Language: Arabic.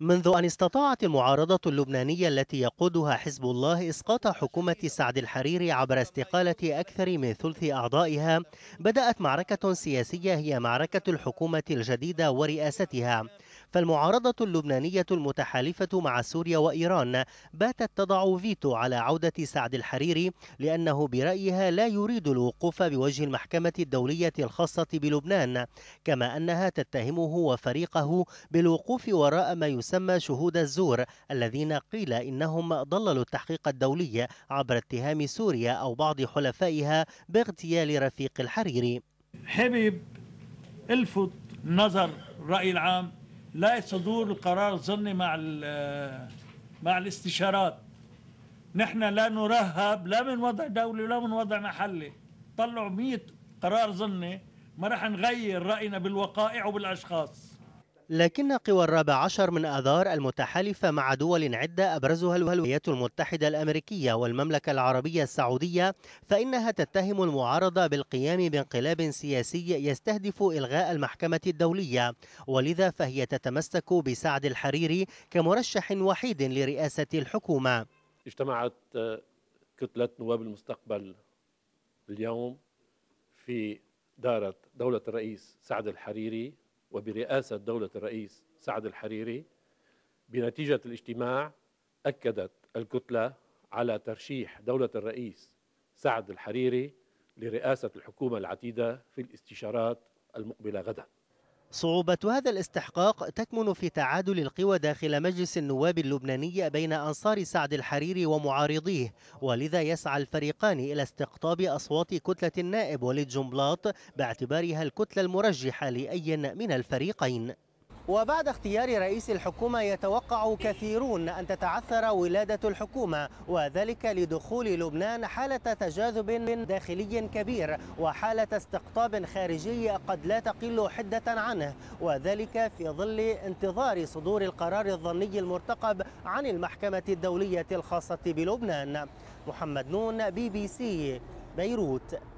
منذ أن استطاعت المعارضة اللبنانية التي يقودها حزب الله إسقاط حكومة سعد الحريري عبر استقالة أكثر من ثلث أعضائها بدأت معركة سياسية هي معركة الحكومة الجديدة ورئاستها فالمعارضة اللبنانية المتحالفة مع سوريا وإيران باتت تضع فيتو على عودة سعد الحريري لأنه برأيها لا يريد الوقوف بوجه المحكمة الدولية الخاصة بلبنان كما أنها تتهمه وفريقه بالوقوف وراء ما يسمى شهود الزور الذين قيل إنهم ضللوا التحقيق الدولي عبر اتهام سوريا أو بعض حلفائها باغتيال رفيق الحريري حبيب الفت نظر الرأي العام لا صدور القرار الظني مع آه، مع الاستشارات نحن لا نرهب لا من وضع دولي ولا من وضع محلي طلعوا 100 قرار ظني ما راح نغير راينا بالوقائع وبالاشخاص لكن قوى الرابع عشر من آذار المتحالفة مع دول عدة أبرزها الولايات المتحدة الأمريكية والمملكة العربية السعودية فإنها تتهم المعارضة بالقيام بانقلاب سياسي يستهدف إلغاء المحكمة الدولية ولذا فهي تتمسك بسعد الحريري كمرشح وحيد لرئاسة الحكومة اجتمعت آه، كتلة نواب المستقبل اليوم في دارة دولة الرئيس سعد الحريري وبرئاسة دولة الرئيس سعد الحريري بنتيجة الاجتماع أكدت الكتلة على ترشيح دولة الرئيس سعد الحريري لرئاسة الحكومة العتيدة في الاستشارات المقبلة غداً صعوبة هذا الاستحقاق تكمن في تعادل القوى داخل مجلس النواب اللبناني بين أنصار سعد الحريري ومعارضيه ولذا يسعى الفريقان إلى استقطاب أصوات كتلة النائب وليد جنبلاط باعتبارها الكتلة المرجحة لأي من الفريقين وبعد اختيار رئيس الحكومة يتوقع كثيرون أن تتعثر ولادة الحكومة وذلك لدخول لبنان حالة تجاذب داخلي كبير وحالة استقطاب خارجي قد لا تقل حدة عنه وذلك في ظل انتظار صدور القرار الظني المرتقب عن المحكمة الدولية الخاصة بلبنان محمد نون بي بي سي بيروت